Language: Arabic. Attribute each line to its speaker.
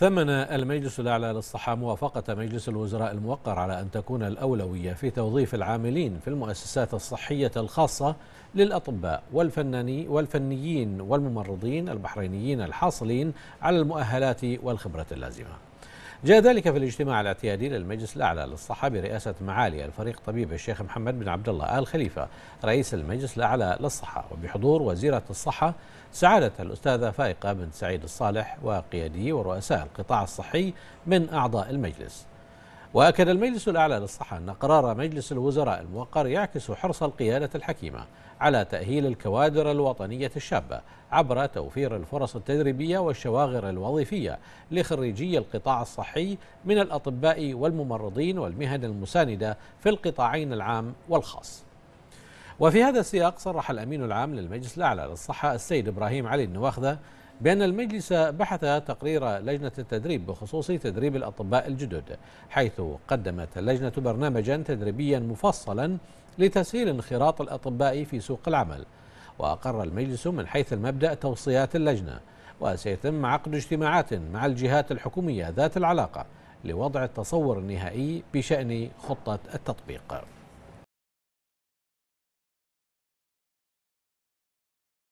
Speaker 1: ثمن المجلس الأعلى للصحة موافقة مجلس الوزراء الموقر على أن تكون الأولوية في توظيف العاملين في المؤسسات الصحية الخاصة للأطباء والفناني والفنيين والممرضين البحرينيين الحاصلين على المؤهلات والخبرة اللازمة جاء ذلك في الاجتماع الاعتيادي للمجلس الأعلى للصحة برئاسة معالي الفريق طبيب الشيخ محمد بن عبد الله آل خليفة رئيس المجلس الأعلى للصحة وبحضور وزيرة الصحة سعادة الأستاذة فائقة بنت سعيد الصالح وقيادي ورؤساء القطاع الصحي من أعضاء المجلس وأكد المجلس الأعلى للصحة أن قرار مجلس الوزراء الموقر يعكس حرص القيادة الحكيمة على تأهيل الكوادر الوطنية الشابة عبر توفير الفرص التدريبية والشواغر الوظيفية لخريجي القطاع الصحي من الأطباء والممرضين والمهن المساندة في القطاعين العام والخاص وفي هذا السياق صرح الأمين العام للمجلس الأعلى للصحة السيد إبراهيم علي النواخذة بأن المجلس بحث تقرير لجنة التدريب بخصوص تدريب الأطباء الجدد حيث قدمت اللجنة برنامجا تدريبيا مفصلا لتسهيل انخراط الأطباء في سوق العمل وأقر المجلس من حيث المبدأ توصيات اللجنة وسيتم عقد اجتماعات مع الجهات الحكومية ذات العلاقة لوضع التصور النهائي بشأن خطة التطبيق